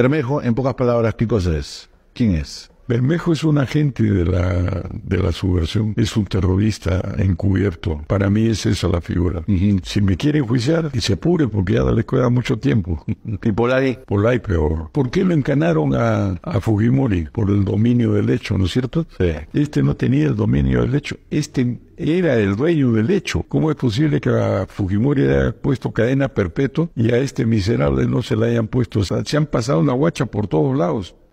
Bermejo, en pocas palabras, ¿qué cosa ¿Quién es? Bermejo es un agente de la, de la subversión, es un terrorista encubierto. Para mí es esa la figura. Si me quieren juiciar, que se apure porque ya le queda mucho tiempo. ¿Y Polari. Polay peor. ¿Por qué lo encanaron a, Fujimori? Por el dominio del hecho, ¿no es cierto? Sí. Este no tenía el dominio del hecho. Este era el dueño del hecho. ¿Cómo es posible que a Fujimori haya puesto cadena perpetua y a este miserable no se le hayan puesto? se han pasado una guacha por todos lados.